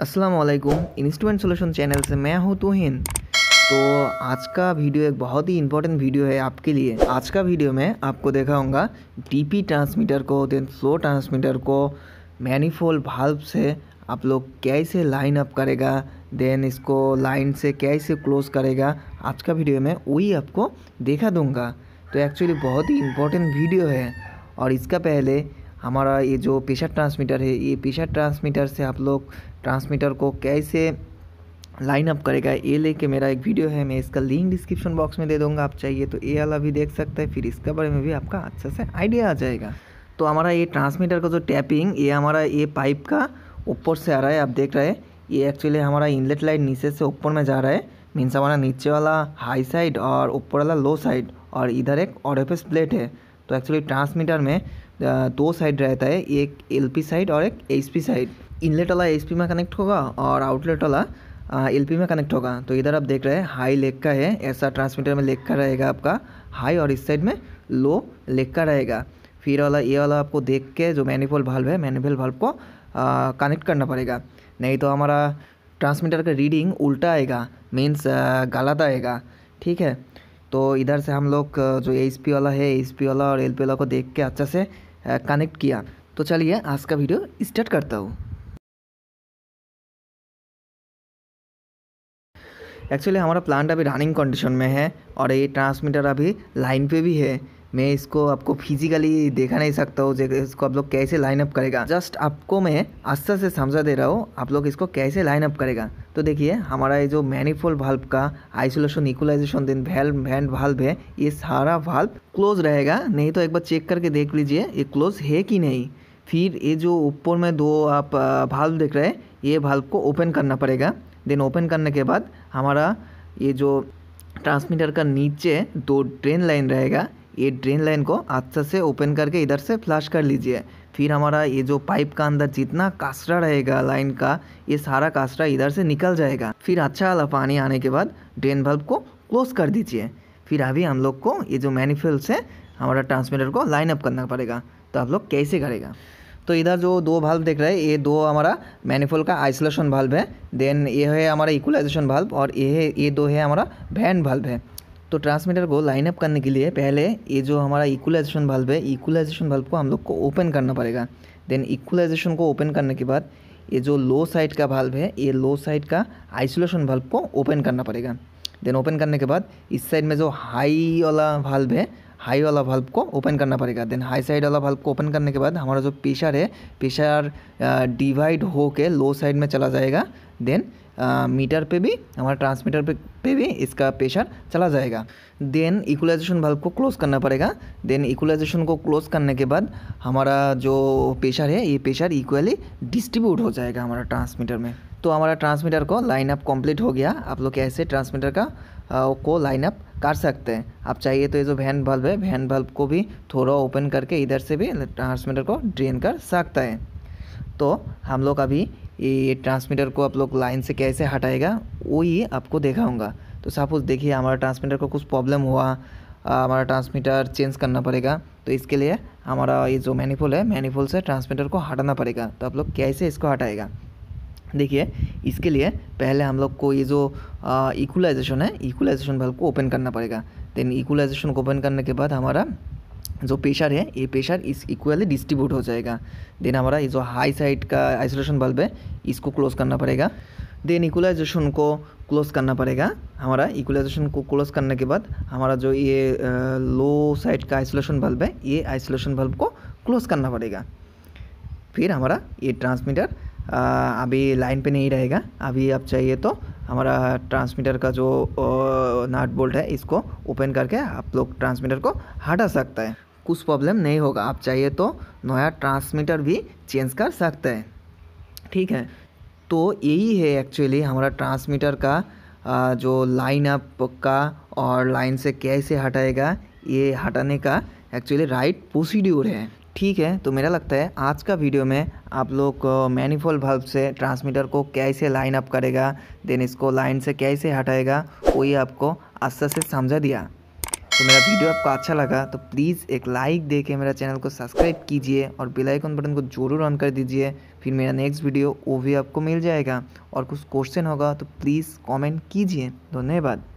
असलकुम instrument solution channel से मैं हूं तोहिन तो आज का वीडियो एक बहुत ही इंपॉर्टेंट वीडियो है आपके लिए आज का वीडियो में आपको डी पी ट्रांसमीटर को देन फ्लो ट्रांसमीटर को मैनीफोल भाल्व से आप लोग कैसे लाइन अप करेगा देन इसको लाइन से कैसे क्लोज करेगा आज का वीडियो में वही आपको देखा दूँगा तो एक्चुअली बहुत ही इम्पोर्टेंट वीडियो है और इसका पहले हमारा ये जो प्रेशर ट्रांसमीटर है ये प्रेशर ट्रांसमीटर से आप लोग ट्रांसमीटर को कैसे लाइन अप करेगा ये लेके मेरा एक वीडियो है मैं इसका लिंक डिस्क्रिप्शन बॉक्स में दे दूंगा आप चाहिए तो ये वाला भी देख सकते हैं फिर इसके बारे में भी आपका अच्छा से आइडिया आ जाएगा तो हमारा ये ट्रांसमीटर का जो टैपिंग ये हमारा ये पाइप का ऊपर से आ रहा है आप देख रहे हैं ये एक्चुअली हमारा इनलेट लाइट नीचे से ऊपर में जा रहा है मीन्स हमारा नीचे वाला हाई साइड और ऊपर वाला लो साइड और इधर एक ऑडोफेस प्लेट है तो एक्चुअली ट्रांसमीटर में दो साइड रहता है एक एल साइड और एक एच साइड इनलेट वाला एच में कनेक्ट होगा और आउटलेट वाला एल में कनेक्ट होगा तो इधर आप देख रहे हैं हाई लेग का है ऐसा ट्रांसमीटर में लेग का रहेगा आपका हाई और इस साइड में लो लेग का रहेगा फिर वाला ये वाला आपको देख के जो मैनिफोल भाल्व है मैनिफोल भाल्व को कनेक्ट करना पड़ेगा नहीं तो हमारा ट्रांसमीटर का रीडिंग उल्टा आएगा मीन्स गलत आएगा ठीक है तो इधर से हम लोग जो एच वाला है एच वाला और एल वाला को देख के अच्छा से कनेक्ट किया तो चलिए आज का वीडियो स्टार्ट करता हूँ एक्चुअली हमारा प्लांट अभी रनिंग कंडीशन में है और ये ट्रांसमीटर अभी लाइन पे भी है मैं इसको आपको फिजिकली देखा नहीं सकता हूँ इसको आप लोग कैसे लाइन अप करेगा जस्ट आपको मैं आस्था से समझा दे रहा हूँ आप लोग इसको कैसे लाइन अप करेगा तो देखिए हमारा ये जो मैनिफोल्ड वाल्व का आइसोलेशन इक्वलाइजेशन दिन वैल्व वैंड वाल्व है ये सारा वाल्व क्लोज रहेगा नहीं तो एक बार चेक करके देख लीजिए ये क्लोज है कि नहीं फिर ये जो ऊपर में दो आप भाल्व देख रहे हैं ये भाल्व को ओपन करना पड़ेगा देन ओपन करने के बाद हमारा ये जो ट्रांसमीटर का नीचे दो ड्रेन लाइन रहेगा ये ड्रेन लाइन को अच्छा से ओपन करके इधर से फ्लश कर लीजिए फिर हमारा ये जो पाइप का अंदर जितना कासरा रहेगा लाइन का ये सारा कासरा इधर से निकल जाएगा फिर अच्छा वाला पानी आने के बाद ड्रेन बल्ब को क्लोज कर दीजिए फिर अभी हम लोग को ये जो मैनिफेल्स से हमारा ट्रांसमीटर को लाइन अप करना पड़ेगा तो आप लोग कैसे करेगा तो इधर जो दो भाल्व देख रहे हैं ये दो हमारा मैनिफोल का आइसोलेशन भाल्व है देन ये है हमारा इक्वलाइजेशन भाल्व और ये है ये दो है हमारा भैन भाल्व है तो ट्रांसमीटर को लाइन अप करने के लिए पहले ये जो हमारा इक्वलाइजेशन भाल्व है इक्वलाइजेशन भाल्व को हम लोग को ओपन करना पड़ेगा देन इक्वलाइजेशन को ओपन करने के बाद ये जो लो साइड का भाल्व है ये लो साइड का आइसोलेशन भाल्व को ओपन करना पड़ेगा देन ओपन करने के बाद इस साइड में जो हाई वाला भाल्व है हाई वाला बल्ब को ओपन करना पड़ेगा देन हाई साइड वाला बल्ब को ओपन करने के बाद हमारा जो प्रेशर है प्रेशर डिवाइड हो के लो साइड में चला जाएगा देन मीटर पे भी हमारा ट्रांसमीटर पे, पे भी इसका प्रेशर चला जाएगा देन इक्वलाइजेशन बल्ब को क्लोज़ करना पड़ेगा देन इक्वलाइजेशन को क्लोज़ करने के बाद हमारा जो प्रेशर है ये प्रेशर इक्वली डिस्ट्रीब्यूट हो जाएगा हमारा ट्रांसमीटर में तो हमारा ट्रांसमीटर को लाइन अप कम्प्लीट हो गया आप लोग कैसे ट्रांसमीटर का आ, को लाइन अप कर सकते हैं आप चाहिए तो ये जो वैन बल्ब है वैन बल्ब को भी थोड़ा ओपन करके इधर से भी ट्रांसमीटर को ड्रेन कर सकता है तो हम लोग अभी ये ट्रांसमीटर को आप लोग लाइन से कैसे हटाएगा वही आपको दिखाऊंगा तो सपोज देखिए हमारा ट्रांसमीटर को कुछ प्रॉब्लम हुआ हमारा ट्रांसमीटर चेंज करना पड़ेगा तो इसके लिए हमारा ये जो मैनीफोल है मैनीफोल से ट्रांसमीटर को हटाना पड़ेगा तो आप लोग कैसे इसको हटाएगा देखिए इसके लिए पहले हम लोग को ये जो इक्वलाइजेशन है इक्वलाइजेशन वाल्व को ओपन करना पड़ेगा देन इक्वलाइजेशन को ओपन करने के बाद हमारा जो प्रेशर है ये प्रेशर इस इक्वली डिस्ट्रीब्यूट हो जाएगा देन हमारा ये जो हाई साइड का आइसोलेशन बल्ब है इसको क्लोज करना पड़ेगा देन इक्वलाइजेशन को क्लोज करना पड़ेगा हमारा इक्वलाइजेशन को क्लोज करने के बाद हमारा जो ये लो साइड का आइसोलेशन बल्ब है ये आइसोलेशन बल्ब को क्लोज करना पड़ेगा फिर हमारा ये ट्रांसमीटर अभी लाइन पे नहीं रहेगा अभी आप चाहिए तो हमारा ट्रांसमीटर का जो नाट बोल्ट है इसको ओपन करके आप लोग ट्रांसमीटर को हटा सकते हैं कुछ प्रॉब्लम नहीं होगा आप चाहिए तो नया ट्रांसमीटर भी चेंज कर सकते हैं ठीक है तो यही है एक्चुअली हमारा ट्रांसमीटर का आ, जो लाइन अप का और लाइन से कैसे हटाएगा ये हटाने का एक्चुअली राइट प्रोसीड्यूर है ठीक है तो मेरा लगता है आज का वीडियो में आप लोग मैनीफोल बल्ब से ट्रांसमीटर को कैसे लाइन अप करेगा देन इसको लाइन से कैसे हटाएगा वही आपको अच्छा से समझा दिया तो मेरा वीडियो आपको अच्छा लगा तो प्लीज़ एक लाइक दे के मेरा चैनल को सब्सक्राइब कीजिए और बेल आइकन बटन को जरूर ऑन कर दीजिए फिर मेरा नेक्स्ट वीडियो वो भी आपको मिल जाएगा और कुछ क्वेश्चन होगा तो प्लीज़ कॉमेंट कीजिए धन्यवाद